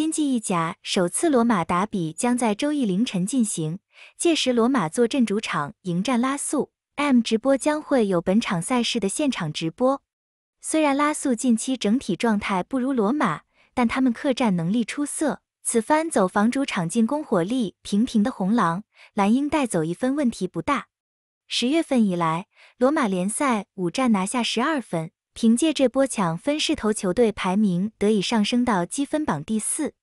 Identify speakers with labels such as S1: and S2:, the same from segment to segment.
S1: 新季意甲首次罗马打比将在周一凌晨进行，届时罗马坐镇主场迎战拉素。M 直播将会有本场赛事的现场直播。虽然拉素近期整体状态不如罗马，但他们客战能力出色。此番走房主场，进攻火力平平的红狼，蓝鹰带走一分问题不大。十月份以来，罗马联赛五战拿下十二分。凭借这波抢分势头，球队排名得以上升到积分榜第四。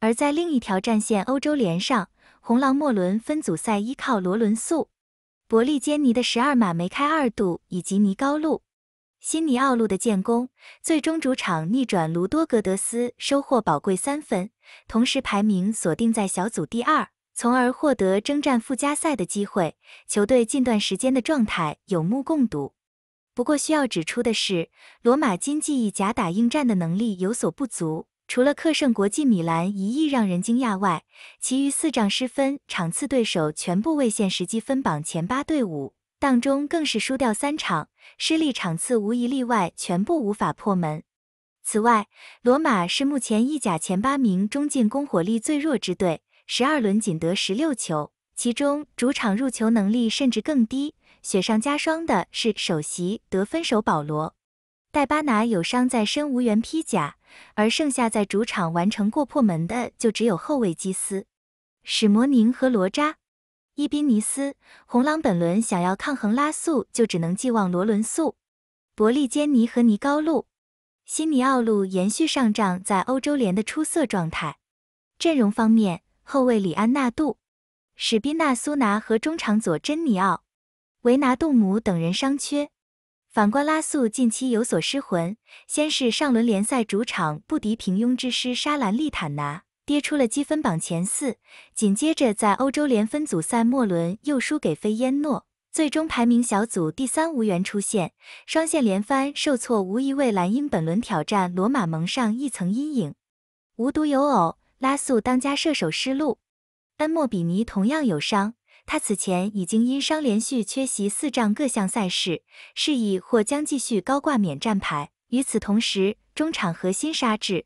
S1: 而在另一条战线，欧洲联上，红狼末轮分组赛依靠罗伦素、伯利坚尼的十二码梅开二度，以及尼高路、辛尼奥路的建功，最终主场逆转卢多格德斯，收获宝贵三分，同时排名锁定在小组第二，从而获得征战附加赛的机会。球队近段时间的状态有目共睹。不过需要指出的是，罗马今季意甲打硬战的能力有所不足。除了客胜国际米兰一役让人惊讶外，其余四仗失分场次对手全部为现时积分榜前八队伍，当中更是输掉三场，失利场次无一例外全部无法破门。此外，罗马是目前意甲前八名中进攻火力最弱之队，十二轮仅得十六球，其中主场入球能力甚至更低。雪上加霜的是，首席得分手保罗·戴巴拿有伤在身，无缘披甲；而剩下在主场完成过破门的，就只有后卫基斯、史摩宁和罗扎、伊宾尼斯。红狼本轮想要抗衡拉素，就只能寄望罗伦素、伯利坚尼和尼高路、西尼奥路延续上仗在欧洲联的出色状态。阵容方面，后卫里安纳杜、史宾纳苏拿和中场左珍尼奥。维纳杜姆等人伤缺，反观拉素近期有所失魂。先是上轮联赛主场不敌平庸之师沙兰利坦拿，跌出了积分榜前四；紧接着在欧洲联分组赛末轮又输给菲耶诺，最终排名小组第三，无缘出线。双线连番受挫，无疑为蓝鹰本轮挑战罗马蒙上一层阴影。无独有偶，拉素当家射手失路，恩莫比尼同样有伤。他此前已经因伤连续缺席四仗各项赛事，示意或将继续高挂免战牌。与此同时，中场核心沙治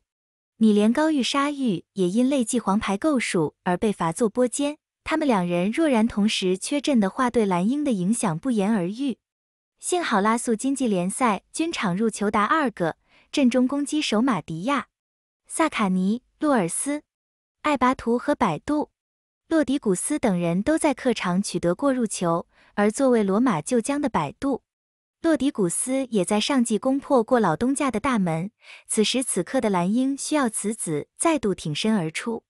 S1: 米连高玉沙玉也因累计黄牌够数而被罚做波间。他们两人若然同时缺阵的话，对蓝鹰的影响不言而喻。幸好拉素经济联赛均场入球达二个，阵中攻击手马迪亚、萨卡尼、洛尔斯、艾拔图和百度。洛迪古斯等人都在客场取得过入球，而作为罗马旧将的百度。洛迪古斯也在上季攻破过老东家的大门。此时此刻的蓝鹰需要此子再度挺身而出。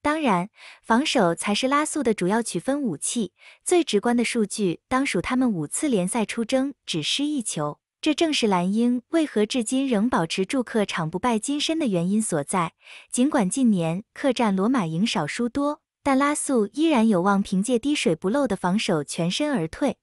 S1: 当然，防守才是拉素的主要取分武器。最直观的数据当属他们五次联赛出征只失一球，这正是蓝鹰为何至今仍保持住客场不败金身的原因所在。尽管近年客战罗马赢少输多。但拉素依然有望凭借滴水不漏的防守全身而退。